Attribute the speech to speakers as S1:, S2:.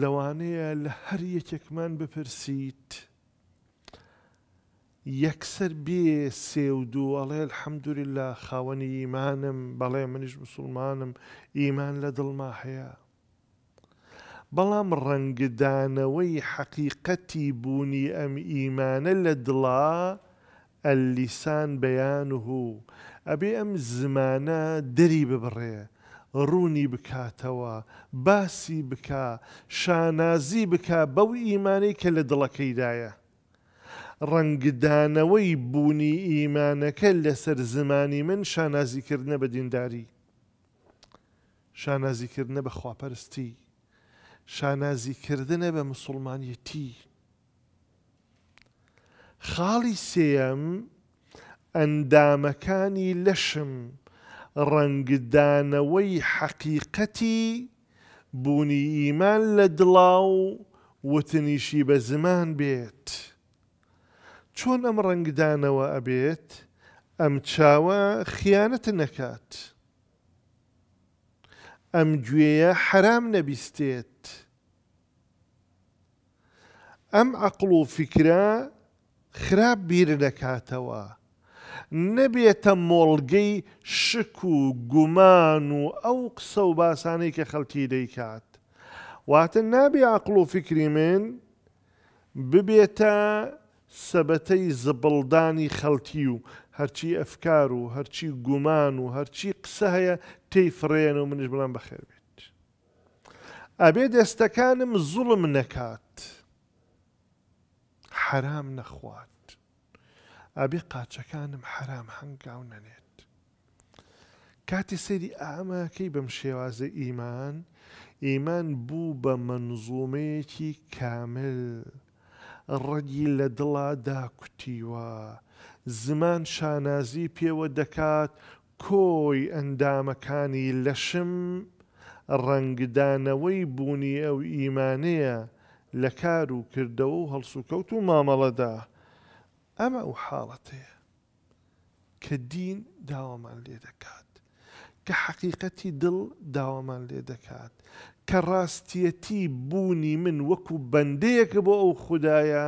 S1: لەوانەیە لە هەر یەکێکمان بپرسیت یەکسەر بێ سێ و دووەڵێ حەمدوری لە خاوەنی ئیمانم بەڵێ منیش مسلمانم ئیمان لە دڵما هەیە بەڵام ڕەنگدانەوەی حەقیقەتی بوونی ئەم ئیمانە لە دڵا ئەلیسان بەیان و هوو ئەبێ ئەم زمانە دەری ببڕێ ڕوونی بکاتەوە باسی بکە شانازی بکە بەو ئیمانەی کە لە دڵەکەیدایە. ڕەنگدانەوەی بوونی ئیمانەکە لەسەر زمانی من شانازیکردنە بە دینداری. شانازیکردنە بە خواپەرستی، شانازیکردنە بە مسلمانیەتی. خاڵی سێم ئەندامەکانی لەشم ڕەنگدانەوەی حەقیقەتی بوونی ئیمان لە دڵاو وتنیشی بە زمان بێت. چۆن ئەم ڕەنگدانەوە ئەبێت ئەم چاوە خیانەتە نەکات. ئەم گوێیە حرام نەبیستێت. ئەم عقل و فکرە خراپ بیر نەکاتەوە. نەبێتە مۆڵگەی شک و گومان و ئەو قسە و باسانەی کە خەڵکی دەیکات واتە نابێ عقل و فکری من ببێتە سەبەتەی زبڵدانی خەڵکی و هەرچی ئەفکار و هەرچی گومان و هەرچی قسە هەیە تی فڕێن و منش بڵام بەخێر بێت. ئەبێ دەستەکانم زوڵم نەکات حرام نەخوات. ئابێ قاچەکانم حرام هەنگاو نەنێت. کاتی سەری ئاماکەی بەم شێوازە ئیمان، ئیمان بوو بە منزومەیەکی کامل، ڕەگی لە دڵا داکوتیوە، زمان شانازی پێوە دەکات کۆی ئەندامەکانی لەشم ڕەنگدانەوەی بوونی ئەو ئیمانەیە لە کار و کردەوە و هەڵسوکەوت و مامەڵەدا. ئەمە ئەو حاڵەتەیە کە دین داوامان لێ دەکات کە حەقیقەتی دڵ داوامان لێ دەکات کە ڕاستیەتی بوونی من وەکو بەندەیەکە بۆ ئەو خوددایە